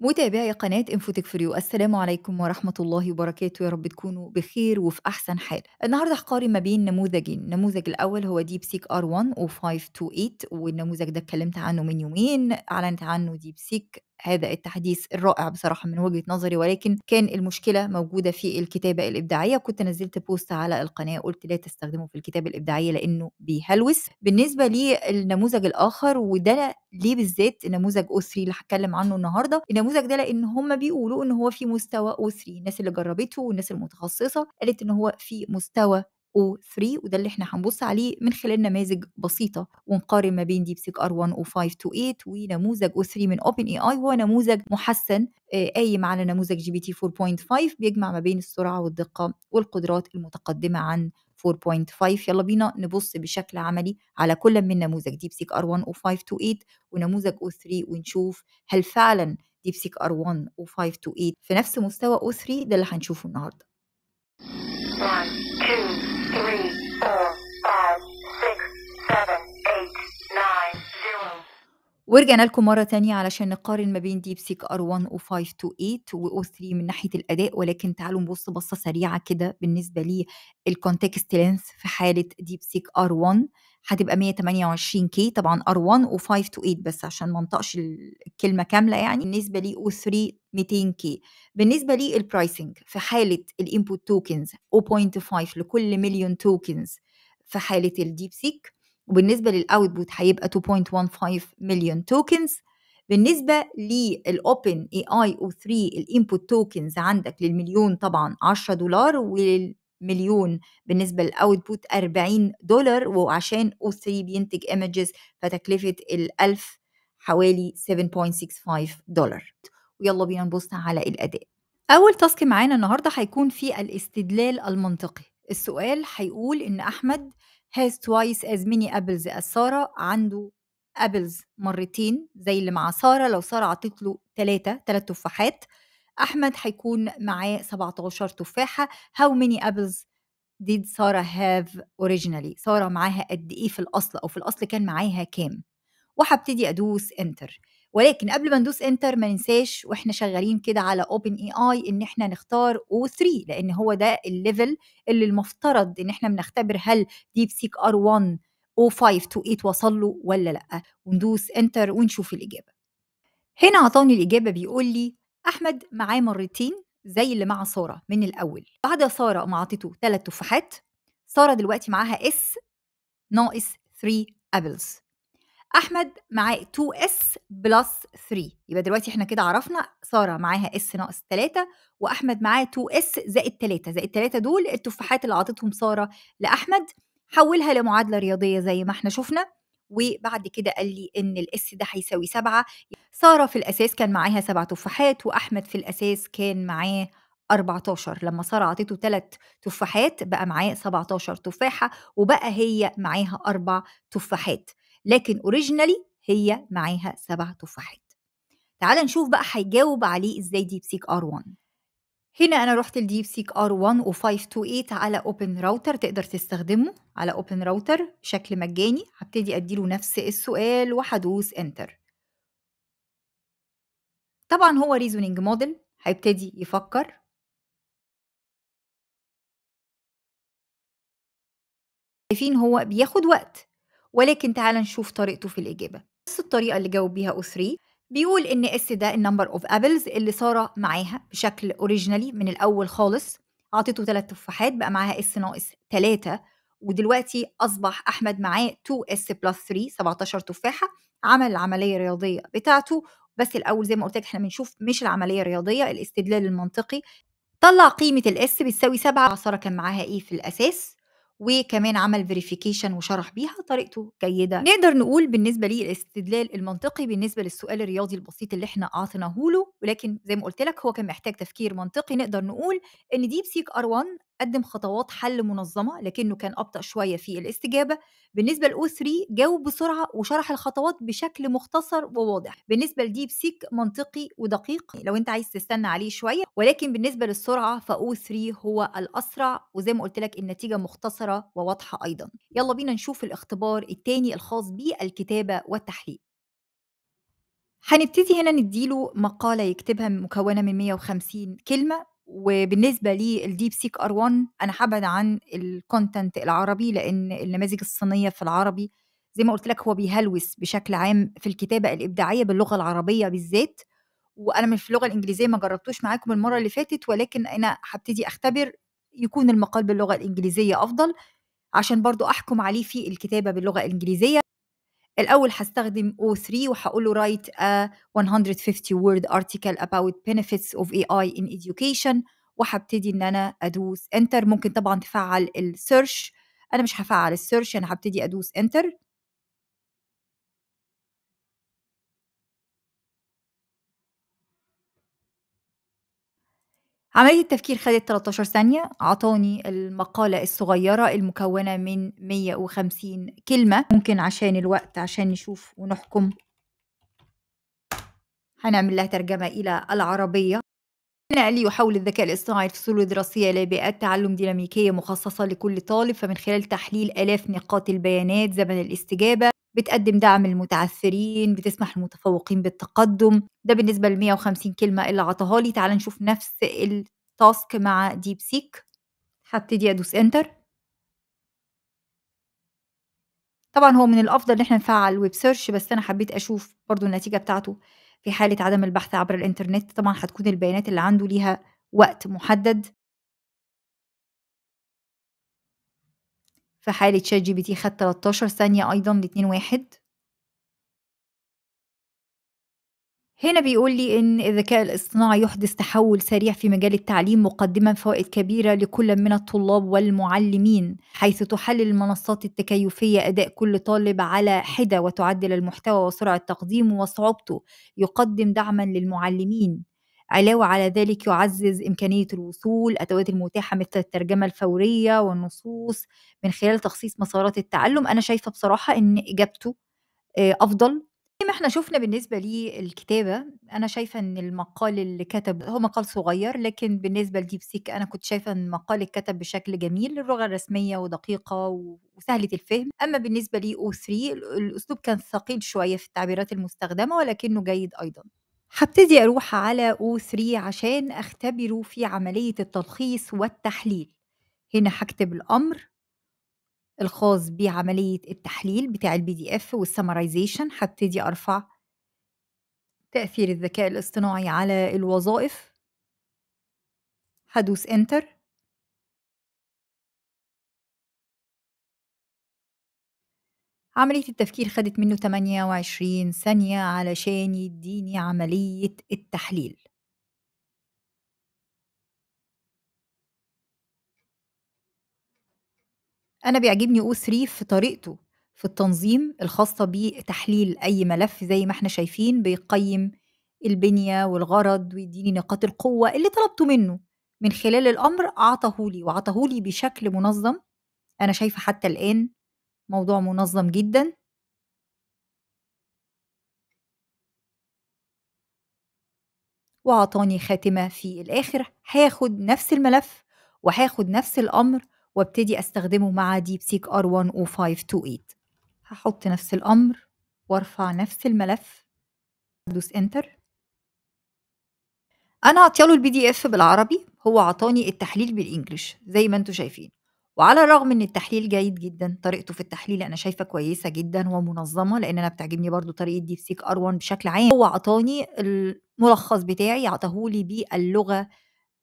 متابعي قناة انفوتك فريو السلام عليكم ورحمة الله وبركاته يا رب تكونوا بخير وفي أحسن حال النهاردة هقارن ما بين نموذجين النموذج الأول هو ديب سيك r 1 و 528 والنموذج ده اتكلمت عنه من يومين أعلنت عنه ديب سيك هذا التحديث الرائع بصراحه من وجهه نظري ولكن كان المشكله موجوده في الكتابه الابداعيه كنت نزلت بوست على القناه قلت لا تستخدمه في الكتابه الابداعيه لانه بيهلوس بالنسبه للنموذج الاخر وده ليه بالذات نموذج اسري اللي هتكلم عنه النهارده النموذج ده لان هم بيقولوا ان هو في مستوى اسري الناس اللي جربته والناس المتخصصه قالت ان هو في مستوى O3 وده اللي احنا هنبص عليه من خلال نماذج بسيطة ونقارن ما بين ديب سيك R1 O528 ونموذج O3 من Open AI هو نموذج محسن آه، قايم على نموذج جي بي تي 4.5 بيجمع ما بين السرعة والدقة والقدرات المتقدمة عن 4.5 يلا بينا نبص بشكل عملي على كل من نموذج ديب سيك R1 O528 ونموذج O3 ونشوف هل فعلا ديب سيك R1 و528 في نفس مستوى O3 ده اللي هنشوفه النهارده. ورجعنا لكم مرة تانية علشان نقارن ما بين ديب سيك ار 1 و528 و 3 من ناحية الأداء ولكن تعالوا نبص بصة سريعة كده بالنسبة للكونتكست لينس في حالة ديب سيك ار 1 هتبقى 128 كي طبعا ار 1 و528 بس عشان ما انطقش الكلمة كاملة يعني بالنسبة لي او 3 200 كي بالنسبة لي البرايسنج في حالة الانبوت توكنز 0.5 لكل مليون توكنز في حالة الديب سيك وبالنسبة للأوتبوت هيبقى 2.15 مليون توكنز بالنسبة للأوبن اي اي او 3 الانبوت توكنز عندك للمليون طبعا 10 دولار وللمليون بالنسبة للأوتبوت 40 دولار وعشان او 3 بينتج ايمجز فتكلفة الألف حوالي 7.65 دولار ويلا بينا نبص على الأداء أول تاسك معانا النهاردة هيكون في الاستدلال المنطقي السؤال هيقول إن أحمد has twice as many apples as سارة عنده apples مرتين زي اللي مع سارة لو سارة عطت له تلاتة تلات تفاحات أحمد هيكون معاه 17 تفاحة how many apples did سارة have originally سارة معاها قد إيه في الأصل أو في الأصل كان معاها كام وهبتدي أدوس enter ولكن قبل ما ندوس انتر ما ننساش واحنا شغالين كده على اوبن اي اي ان احنا نختار او 3 لان هو ده الليفل اللي المفترض ان احنا بنختبر هل ديب سيك ار 1 او 5 تو 8 وصل له ولا لا وندوس انتر ونشوف الاجابه هنا عطاني الاجابه بيقول لي احمد معاه مرتين زي اللي مع ساره من الاول بعد ساره ما عطيته ثلاث تفاحات ساره دلوقتي معاها اس ناقص 3 ابلز احمد معاه 2 اس بلس 3 يبقى دلوقتي احنا كده عرفنا ساره معاها اس ناقص 3 واحمد معاه 2 اس زائد 3 زائد 3 دول التفاحات اللي عطتهم ساره لاحمد حولها لمعادله رياضيه زي ما احنا شفنا وبعد كده قال لي ان الاس ده هيساوي 7 ساره في الاساس كان معاها 7 تفاحات واحمد في الاساس كان معاه 14 لما ساره عطيته 3 تفاحات بقى معاه 17 تفاحه وبقى هي معاها 4 تفاحات لكن اوريجينالي هي معاها سبع تفاحات تعال نشوف بقى هيجاوب عليه ازاي ديب سيك ار 1 هنا انا رحت لديب سيك ار 1 و 528 على اوبن راوتر تقدر تستخدمه على اوبن راوتر بشكل مجاني هبتدي اديله نفس السؤال وهدوس انتر طبعا هو ريزونينج موديل هيبتدي يفكر شايفين هو بياخد وقت ولكن تعال نشوف طريقته في الإجابة نفس الطريقة اللي جاوب بيها أثري بيقول إن اس ده النمبر أوف أبلز اللي سارة معاها بشكل أوريجينالي من الأول خالص أعطيته ثلاث تفاحات بقى معاها اس ناقص ثلاثة ودلوقتي أصبح أحمد معاه 2 اس بلس 3 17 تفاحة عمل العملية الرياضية بتاعته بس الأول زي ما قلت لك احنا بنشوف مش العملية الرياضية الاستدلال المنطقي طلع قيمة الاس بتساوي 7 سارة كان معاها ايه في الأساس وكمان عمل فيريفيكيشن وشرح بيها طريقته جيده نقدر نقول بالنسبه لي الاستدلال المنطقي بالنسبه للسؤال الرياضي البسيط اللي احنا اعطيناه له ولكن زي ما قلت لك هو كان محتاج تفكير منطقي نقدر نقول ان ديب سيك ار 1 قدم خطوات حل منظمة لكنه كان أبطأ شوية في الاستجابة بالنسبة لأو 3 جاوب بسرعة وشرح الخطوات بشكل مختصر وواضح بالنسبة لديب سيك منطقي ودقيق لو أنت عايز تستنى عليه شوية ولكن بالنسبة للسرعة فأو 3 هو الأسرع وزي ما قلت لك النتيجة مختصرة وواضحة أيضا يلا بينا نشوف الاختبار الثاني الخاص بالكتابة والتحليل هنبتدي هنا نديله مقالة يكتبها مكونة من 150 كلمة وبالنسبه للديب سيك ار 1 انا هبعد عن الكونتنت العربي لان النماذج الصينيه في العربي زي ما قلت لك هو بيهلوس بشكل عام في الكتابه الابداعيه باللغه العربيه بالذات وانا من في اللغه الانجليزيه ما جربتوش معاكم المره اللي فاتت ولكن انا هبتدي اختبر يكون المقال باللغه الانجليزيه افضل عشان برضو احكم عليه في الكتابه باللغه الانجليزيه الاول هستخدم O3 وهقول له write a 150 word article about benefits of AI in education وهبتدي ان انا ادوس انتر ممكن طبعا تفعل السيرش انا مش هفعل السيرش انا هبتدي ادوس انتر عملية التفكير خدت 13 ثانية أعطاني المقالة الصغيرة المكونة من 150 كلمة ممكن عشان الوقت عشان نشوف ونحكم هنعمل لها ترجمة إلى العربية النقلي يحول الذكاء الاصطناعي الفصول الدراسية إلى بيئات تعلم ديناميكية مخصصة لكل طالب فمن خلال تحليل آلاف نقاط البيانات زمن الاستجابة بتقدم دعم للمتعثرين بتسمح للمتفوقين بالتقدم ده بالنسبة لل 150 كلمة اللي عطاها لي تعال نشوف نفس التاسك مع ديب سيك هبتدي أدوس انتر طبعا هو من الأفضل إن احنا نفعل ويب سيرش بس أنا حبيت أشوف برضو النتيجة بتاعته في حالة عدم البحث عبر الإنترنت طبعا هتكون البيانات اللي عنده ليها وقت محدد في حالة شات جي بي تي خد 13 ثانية أيضا ل 2 واحد هنا بيقول لي إن الذكاء الاصطناعي يحدث تحول سريع في مجال التعليم مقدما فوائد كبيرة لكل من الطلاب والمعلمين حيث تحلل المنصات التكيفية أداء كل طالب على حدة وتعدل المحتوى وسرعة تقديمه وصعوبته يقدم دعما للمعلمين علاوة على ذلك يعزز إمكانية الوصول أدوات المتاحة مثل الترجمة الفورية والنصوص من خلال تخصيص مسارات التعلم أنا شايفة بصراحة إن إجابته آه، أفضل زي ما احنا شفنا بالنسبة للكتابة أنا شايفة إن المقال اللي كتب هو مقال صغير لكن بالنسبة لديب سيك أنا كنت شايفة إن المقال اتكتب بشكل جميل للغة الرسمية ودقيقة وسهلة الفهم أما بالنسبة لي أو 3 الأسلوب كان ثقيل شوية في التعبيرات المستخدمة ولكنه جيد أيضا هبتدي أروح على O3 عشان أختبره في عملية التلخيص والتحليل هنا هكتب الأمر الخاص بعملية التحليل بتاع البي دي اف والسمرايزيشن هبتدي أرفع تأثير الذكاء الاصطناعي على الوظائف هدوس انتر عملية التفكير خدت منه 28 ثانية علشان يديني عملية التحليل أنا بيعجبني أو 3 في طريقته في التنظيم الخاصة بتحليل أي ملف زي ما احنا شايفين بيقيم البنية والغرض ويديني نقاط القوة اللي طلبته منه من خلال الأمر أعطاهولي وأعطاهولي بشكل منظم أنا شايفة حتى الآن موضوع منظم جدا وعطاني خاتمة في الآخر هاخد نفس الملف وهاخد نفس الأمر وابتدي استخدمه مع ديب سيك R10528 هحط نفس الأمر وارفع نفس الملف ادوس انتر انا عطياله البي دي اف بالعربي هو عطاني التحليل بالانجلش زي ما انتوا شايفين وعلى الرغم ان التحليل جيد جدا طريقته في التحليل انا شايفه كويسه جدا ومنظمه لان انا بتعجبني برضو طريقه ديب سيك ار بشكل عام هو عطاني الملخص بتاعي عطاهولي باللغه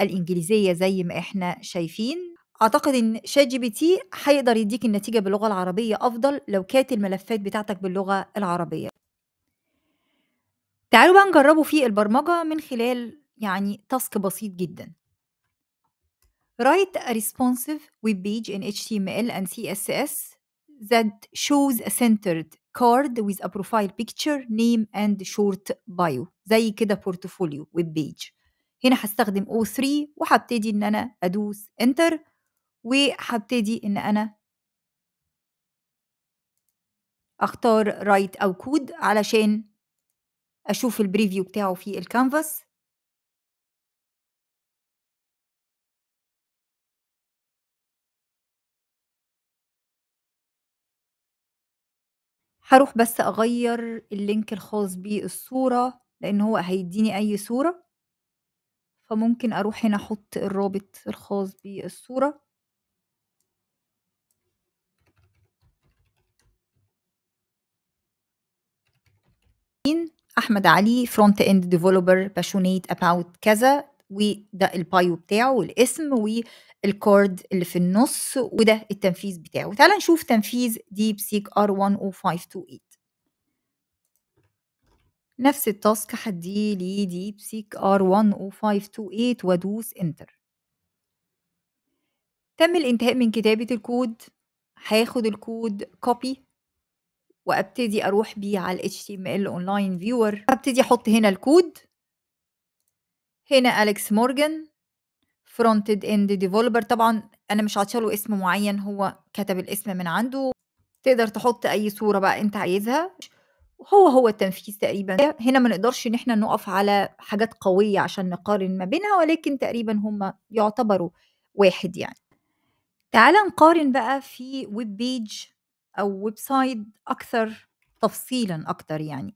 الانجليزيه زي ما احنا شايفين اعتقد ان شات جي بي تي هيقدر يديك النتيجه باللغه العربيه افضل لو كانت الملفات بتاعتك باللغه العربيه تعالوا بقى نجربوا في البرمجه من خلال يعني تاسك بسيط جدا Write a responsive web page in HTML and CSS that shows a centered card with a profile picture, name and short bio زي كده portfolio web page هنا هستخدم O3 وهبتدي إن أنا أدوس Enter وهبتدي إن أنا أختار Write أو code علشان أشوف البريفيو بتاعه في الكانفاس هروح بس أغيّر اللينك الخاص بالصورة، لإن هو هيدّيني أي صورة. فممكن أروح هنا أحُط الرابط الخاص بالصورة. أحمد علي front end developer passionate about كذا. وده البايو بتاعه والاسم والكورد اللي في النص وده التنفيذ بتاعه تعال نشوف تنفيذ ديب سيك ار 10528 نفس التاسك لي ديب سيك ار 10528 وادوس انتر تم الانتهاء من كتابة الكود هاخد الكود كوبي وابتدي اروح بيه على ال HTML Online Viewer ابتدي احط هنا الكود هنا أليكس مورجان فرونتد اند ديفلوبر طبعا انا مش عاطيه اسم معين هو كتب الاسم من عنده تقدر تحط اي صوره بقى انت عايزها هو هو التنفيذ تقريبا هنا ما نقدرش ان احنا نقف على حاجات قويه عشان نقارن ما بينها ولكن تقريبا هم يعتبروا واحد يعني تعال نقارن بقى في ويب بيج او ويب سايت اكثر تفصيلا اكتر يعني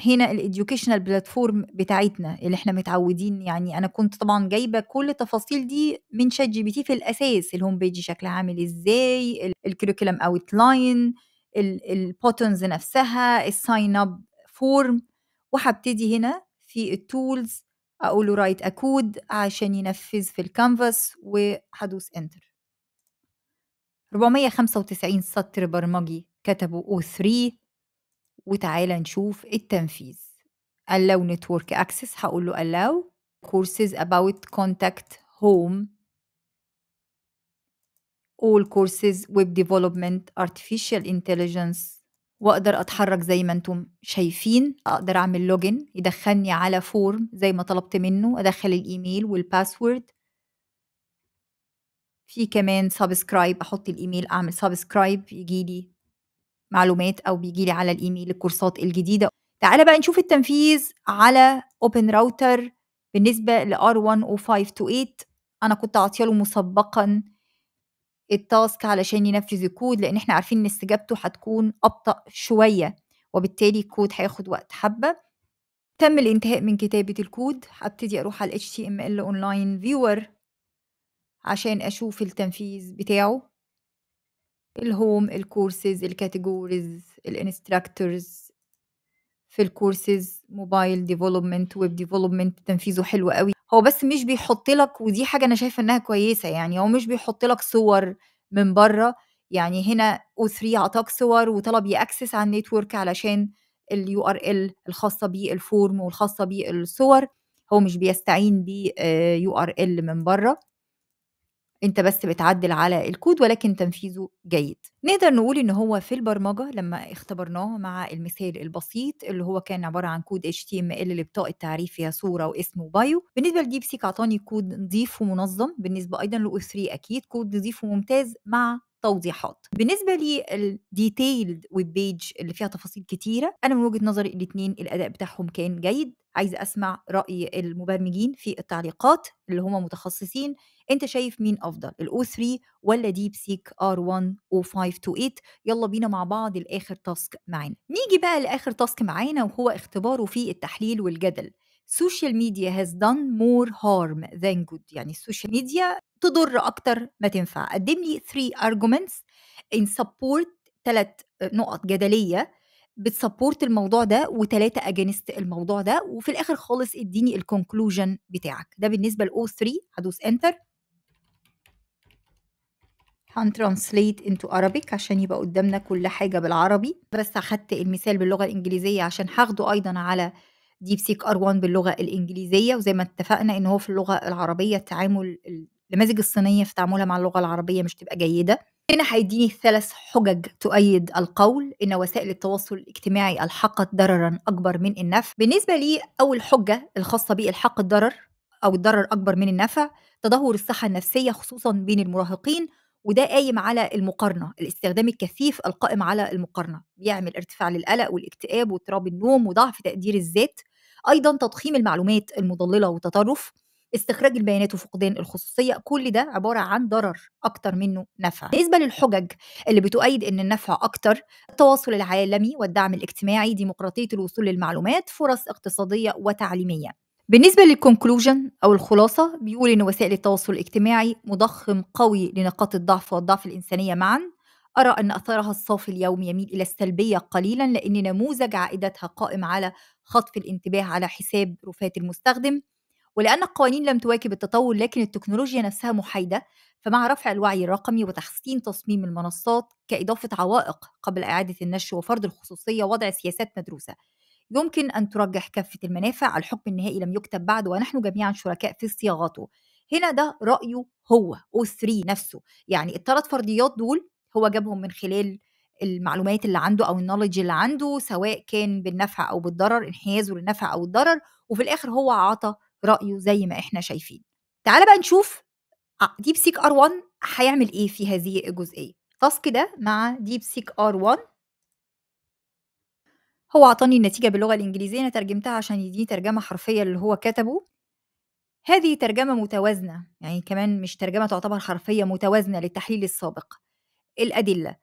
هنا الاديوكيشنال بلاتفورم بتاعتنا اللي احنا متعودين يعني انا كنت طبعا جايبه كل التفاصيل دي من شات جي بي تي في الاساس الهوم بيج شكلها عامل ازاي الكريكولم اوت لاين البوتنز نفسها الساين اب فورم وهبتدي هنا في التولز اقول رايت اكود عشان ينفذ في الكانفاس وهدوس انتر 495 سطر برمجي كتبوا O3 وتعالى نشوف التنفيذ allow network access هقول له allow courses about contact home all courses web development artificial intelligence واقدر اتحرك زي ما انتم شايفين اقدر اعمل لوجن يدخلني على فورم زي ما طلبت منه ادخل الايميل والباسورد في كمان سبسكرايب احط الايميل اعمل سبسكرايب يجي لي معلومات او بيجي لي على الايميل الكورسات الجديده تعالى بقى نشوف التنفيذ على اوبن راوتر بالنسبه ل r 10528 انا كنت عاطيه له مسبقا التاسك علشان ينفذ الكود لان احنا عارفين ان استجابته هتكون ابطا شويه وبالتالي الكود هياخد وقت حبه تم الانتهاء من كتابه الكود هبتدي اروح على ال HTML اونلاين فيور عشان اشوف التنفيذ بتاعه الهوم الكورسز الكاتيجوريز الانستراكتورز في الكورسز موبايل ديفلوبمنت ويب ديفلوبمنت تنفيذه حلو قوي هو بس مش بيحط لك ودي حاجه انا شايفه انها كويسه يعني هو مش بيحط لك صور من بره يعني هنا او 3 اعطاك صور وطلب ياكسس على النيتورك علشان اليو ار ال الخاصه بيه الفورم والخاصه بيه الصور هو مش بيستعين بيو ار ال من بره انت بس بتعدل على الكود ولكن تنفيذه جيد نقدر نقول ان هو في البرمجه لما اختبرناه مع المثال البسيط اللي هو كان عباره عن كود HTML لبطاقه تعريف فيها صوره واسم وبايو بالنسبه لديب سيك اعطاني كود نظيف ومنظم بالنسبه ايضا لو 3 اكيد كود نظيف وممتاز مع توضيحات بالنسبه للديتيلد ويب بيج اللي فيها تفاصيل كتيره انا من وجهه نظري الاثنين الاداء بتاعهم كان جيد عايزه اسمع راي المبرمجين في التعليقات اللي هم متخصصين انت شايف مين افضل الاو 3 ولا ديب سيك ار 1 او 5 تو 8 يلا بينا مع بعض لاخر تاسك معانا نيجي بقى لاخر تاسك معانا وهو اختباره في التحليل والجدل السوشيال ميديا has done more harm than good يعني السوشيال ميديا تضر اكتر ما تنفع قدم لي 3 arguments in support ثلاث نقط جدليه بتسبورت الموضوع ده وتلاتة اجينست الموضوع ده وفي الاخر خالص اديني الكونكلوجن بتاعك ده بالنسبه لاو 3 هدوس انتر هنترانسليت انتو ارابيك عشان يبقى قدامنا كل حاجة بالعربي بس أخدت المثال باللغة الإنجليزية عشان هاخده أيضا على ديب سيك ار 1 باللغة الإنجليزية وزي ما اتفقنا إن هو في اللغة العربية التعامل النماذج الصينية في تعاملها مع اللغة العربية مش تبقى جيدة هنا هيديني ثلاث حجج تؤيد القول ان وسائل التواصل الاجتماعي الحقت ضررا اكبر من النفع بالنسبه لي اول حجه الخاصه بالحق الضرر او الضرر اكبر من النفع تدهور الصحه النفسيه خصوصا بين المراهقين وده قايم على المقارنة الاستخدام الكثيف القائم على المقارنة بيعمل ارتفاع للقلق والاكتئاب واضطراب النوم وضعف تقدير الذات أيضا تضخيم المعلومات المضللة والتطرف استخراج البيانات وفقدان الخصوصية كل ده عبارة عن ضرر أكتر منه نفع بالنسبة للحجج اللي بتؤيد أن النفع أكتر التواصل العالمي والدعم الاجتماعي ديمقراطية الوصول للمعلومات فرص اقتصادية وتعليمية بالنسبة للكونكلوجن أو الخلاصة بيقول إن وسائل التواصل الاجتماعي مضخم قوي لنقاط الضعف والضعف الإنسانية معا أرى أن أثرها الصافي اليوم يميل إلى السلبية قليلا لأن نموذج عائدتها قائم على خطف الانتباه على حساب رفات المستخدم ولأن القوانين لم تواكب التطور لكن التكنولوجيا نفسها محايدة فمع رفع الوعي الرقمي وتحسين تصميم المنصات كإضافة عوائق قبل إعادة النشر وفرض الخصوصية وضع سياسات مدروسة يمكن أن ترجح كافة المنافع الحكم النهائي لم يكتب بعد ونحن جميعا شركاء في صياغته هنا ده رأيه هو أو 3 نفسه يعني الثلاث فرضيات دول هو جابهم من خلال المعلومات اللي عنده او النولج اللي عنده سواء كان بالنفع او بالضرر انحيازه للنفع او الضرر وفي الاخر هو عطى رايه زي ما احنا شايفين تعال بقى نشوف ديب سيك ار 1 هيعمل ايه في هذه الجزئيه تاسك ده مع ديب سيك ار 1 هو أعطاني النتيجة باللغة الإنجليزية أنا ترجمتها عشان يديني ترجمة حرفية اللي هو كتبه هذه ترجمة متوازنة يعني كمان مش ترجمة تعتبر حرفية متوازنة للتحليل السابق الأدلة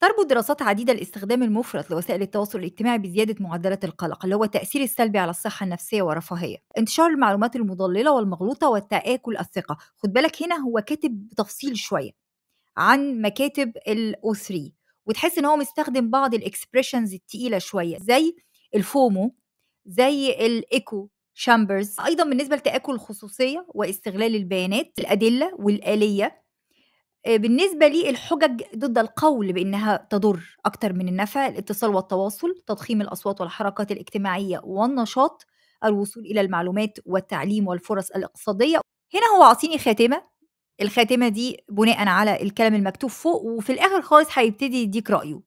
تربط دراسات عديدة الاستخدام المفرط لوسائل التواصل الاجتماعي بزيادة معدلات القلق اللي هو التأثير السلبي على الصحة النفسية والرفاهية انتشار المعلومات المضللة والمغلوطة والتآكل الثقة خد بالك هنا هو كاتب بتفصيل شوية عن مكاتب الأسري وتحس ان هو مستخدم بعض الاكسبريشنز التقيله شويه زي الفومو زي الايكو شامبرز ايضا بالنسبه لتاكل الخصوصيه واستغلال البيانات الادله والاليه آه، بالنسبة لي الحجج ضد القول بأنها تضر أكتر من النفع الاتصال والتواصل تضخيم الأصوات والحركات الاجتماعية والنشاط الوصول إلى المعلومات والتعليم والفرص الاقتصادية هنا هو عطيني خاتمة الخاتمة دي بناء على الكلام المكتوب فوق وفي الآخر خالص هيبتدي يديك رأيه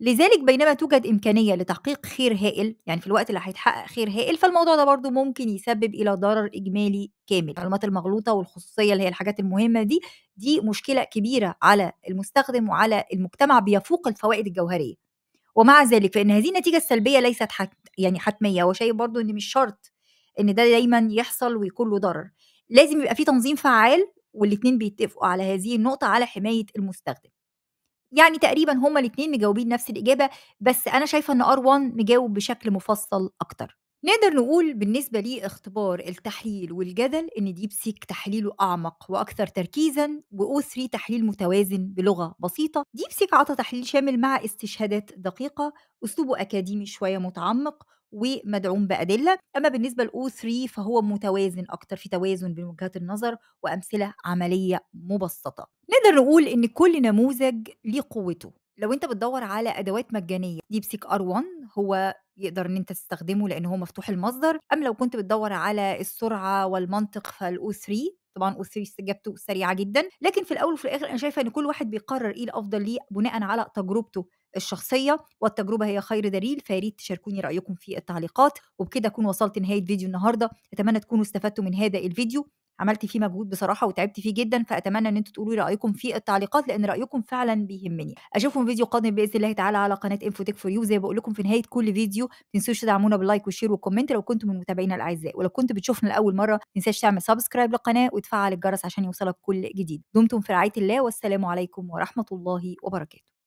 لذلك بينما توجد إمكانية لتحقيق خير هائل يعني في الوقت اللي هيتحقق خير هائل فالموضوع ده برضو ممكن يسبب إلى ضرر إجمالي كامل المعلومات المغلوطة والخصوصية اللي هي الحاجات المهمة دي دي مشكلة كبيرة على المستخدم وعلى المجتمع بيفوق الفوائد الجوهرية ومع ذلك فإن هذه النتيجة السلبية ليست حت يعني حتمية وشيء برضو إن مش شرط إن ده دايما يحصل ويكون له ضرر لازم يبقى في تنظيم فعال والاتنين بيتفقوا على هذه النقطة على حماية المستخدم يعني تقريبا هما الاتنين مجاوبين نفس الإجابة بس أنا شايفة إن R1 مجاوب بشكل مفصل أكتر نقدر نقول بالنسبة لي اختبار التحليل والجدل إن ديب سيك تحليله أعمق وأكثر تركيزًا وأو3 تحليل متوازن بلغة بسيطة، ديب سيك عطى تحليل شامل مع استشهادات دقيقة، أسلوبه أكاديمي شوية متعمق ومدعوم بأدلة، أما بالنسبة لأو 3 فهو متوازن أكثر في توازن بين وجهات النظر وأمثلة عملية مبسطة. نقدر نقول إن كل نموذج ليه قوته لو انت بتدور على ادوات مجانيه ديبسيك ار 1 هو يقدر ان انت تستخدمه لان هو مفتوح المصدر ام لو كنت بتدور على السرعه والمنطق فالاو 3 طبعا او 3 استجابته سريعه جدا لكن في الاول وفي الاخر انا شايفه ان كل واحد بيقرر ايه الافضل ليه بناء على تجربته الشخصيه والتجربه هي خير دليل فياريت تشاركوني رايكم في التعليقات وبكده اكون وصلت لنهايه فيديو النهارده اتمنى تكونوا استفدتوا من هذا الفيديو عملت فيه مجهود بصراحه وتعبت فيه جدا فاتمنى ان انتوا تقولوا لي رايكم في التعليقات لان رايكم فعلا بيهمني اشوفكم فيديو قادم باذن الله تعالى على قناه انفوتك فور يو زي بقول لكم في نهايه كل فيديو ما تنسوش تدعمونا باللايك والشير والكومنت لو كنتم من متابعينا الاعزاء ولو كنت بتشوفنا لاول مره ما تنساش تعمل سبسكرايب للقناه وتفعل الجرس عشان يوصلك كل جديد دمتم في رعايه الله والسلام عليكم ورحمه الله وبركاته